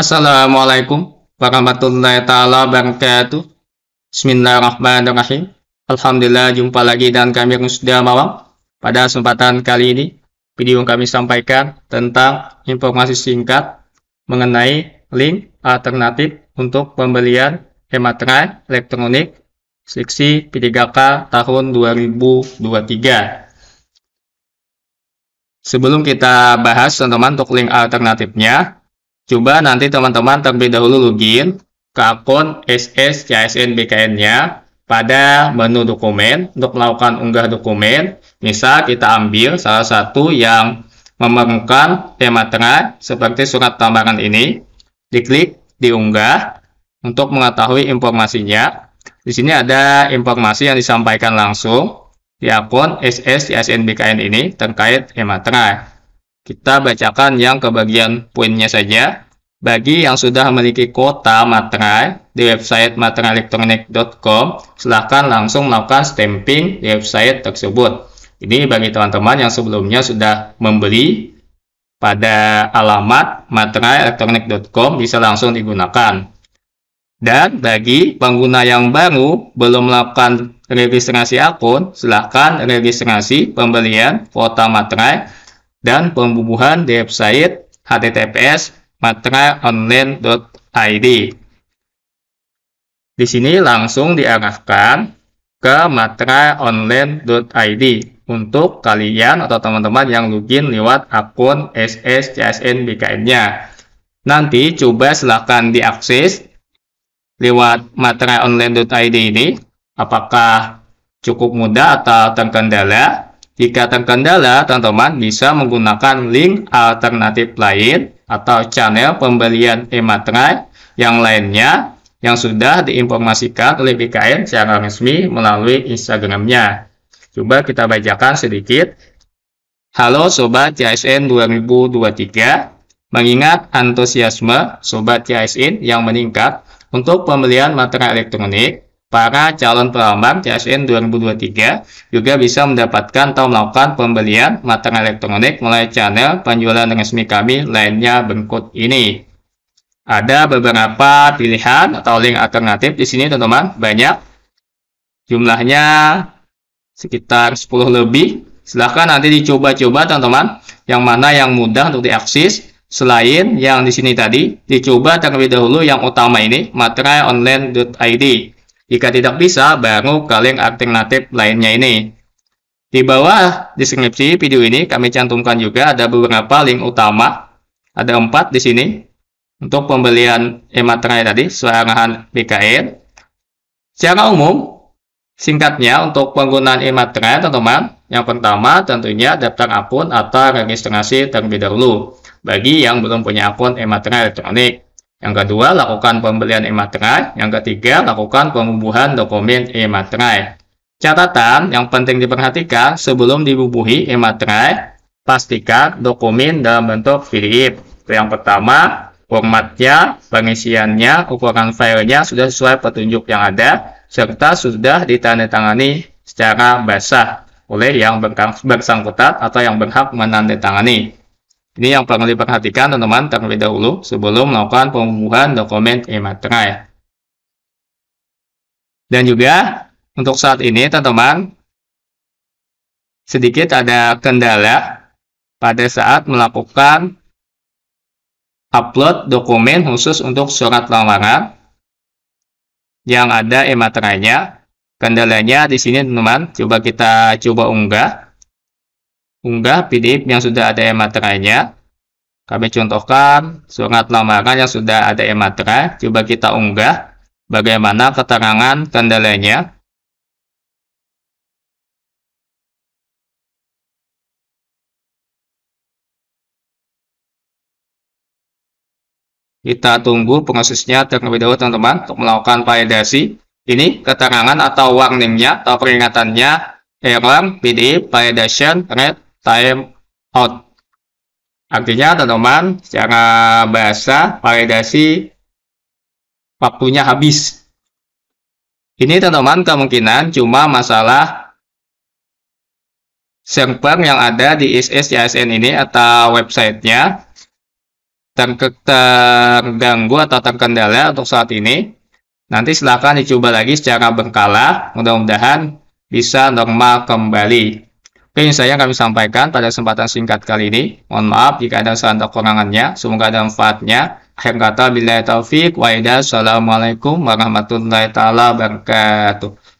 Assalamualaikum warahmatullahi taala wabarakatuh. Bismillahirrahmanirrahim. Alhamdulillah jumpa lagi dan kami sudah malam. Pada kesempatan kali ini, video kami sampaikan tentang informasi singkat mengenai link alternatif untuk pembelian materai elektronik seksi P3K tahun 2023. Sebelum kita bahas teman-teman untuk link alternatifnya, Coba nanti teman-teman terlebih dahulu login ke akun SS CSN BKN-nya pada menu dokumen untuk melakukan unggah dokumen. Misal kita ambil salah satu yang memerlukan tema tengah seperti surat tambahan ini. Diklik diunggah untuk mengetahui informasinya. Di sini ada informasi yang disampaikan langsung di akun SS CSN BKN ini terkait tema tengah. Kita bacakan yang ke bagian poinnya saja. Bagi yang sudah memiliki kuota materai di website materaelektronik.com, silahkan langsung melakukan stamping di website tersebut. Ini bagi teman-teman yang sebelumnya sudah membeli pada alamat materaelektronik.com bisa langsung digunakan. Dan bagi pengguna yang baru belum melakukan registrasi akun, silahkan registrasi pembelian kuota materai dan pembubuhan di website https matraonline.id. Di sini langsung diarahkan ke matraonline.id untuk kalian atau teman-teman yang login lewat akun ssjsn BKN-nya. Nanti coba silahkan diakses lewat matraonline.id ini. Apakah cukup mudah atau terkendala? Jika terkendala, teman-teman bisa menggunakan link alternatif lain atau channel pembelian e-materai yang lainnya yang sudah diinformasikan oleh BKN secara resmi melalui Instagramnya. Coba kita bacakan sedikit. Halo Sobat CSN 2023, mengingat antusiasme Sobat CSN yang meningkat untuk pembelian materai elektronik, para calon pelamar CSN 2023 juga bisa mendapatkan atau melakukan pembelian materi elektronik melalui channel penjualan resmi kami lainnya berikut ini. Ada beberapa pilihan atau link alternatif di sini teman-teman, banyak. Jumlahnya sekitar 10 lebih. Silahkan nanti dicoba-coba teman-teman, yang mana yang mudah untuk diakses. Selain yang di sini tadi, dicoba terlebih dahulu yang utama ini, materai online.id jika tidak bisa, baru kalian alternatif lainnya ini. Di bawah deskripsi video ini kami cantumkan juga ada beberapa link utama. Ada empat di sini. Untuk pembelian e-materai tadi, searahan BKR. Secara umum, singkatnya untuk penggunaan e-materai, teman-teman, yang pertama tentunya daftar akun atau registrasi terlebih dahulu bagi yang belum punya akun e-materai elektronik. Yang kedua, lakukan pembelian e-materai. Yang ketiga, lakukan pengubuhan dokumen e-materai. Catatan yang penting diperhatikan sebelum dibubuhi e-materai, pastikan dokumen dalam bentuk PDF. Yang pertama, formatnya, pengisiannya, ukuran filenya sudah sesuai petunjuk yang ada, serta sudah ditandatangani secara basah oleh yang bersangkutan atau yang berhak menandatangani. Ini yang perlu diperhatikan teman-teman terlebih dahulu sebelum melakukan pengumpulan dokumen e materai ya. Dan juga untuk saat ini teman-teman sedikit ada kendala pada saat melakukan upload dokumen khusus untuk surat lamaran yang ada e-materainya. Kendalanya di sini teman-teman, coba kita coba unggah unggah PDF yang sudah ada e-materainya. Kami contohkan surat lamaran yang sudah ada e-materai. Coba kita unggah bagaimana keterangan kendalanya. Kita tunggu prosesnya terlebih dahulu teman-teman untuk melakukan validasi. Ini keterangan atau warningnya atau peringatannya error PDF validation rate time out. Artinya teman-teman, secara bahasa validasi waktunya habis. Ini teman-teman kemungkinan cuma masalah server yang ada di ISS ini atau websitenya ter terganggu atau terkendala untuk saat ini. Nanti silahkan dicoba lagi secara berkala, mudah-mudahan bisa normal kembali. Oke, ini saya kami sampaikan pada kesempatan singkat kali ini. Mohon maaf jika ada salah atau kekurangannya. Semoga ada manfaatnya. Akhir kata, bila taufik, wa'idah, Assalamualaikum warahmatullahi wabarakatuh.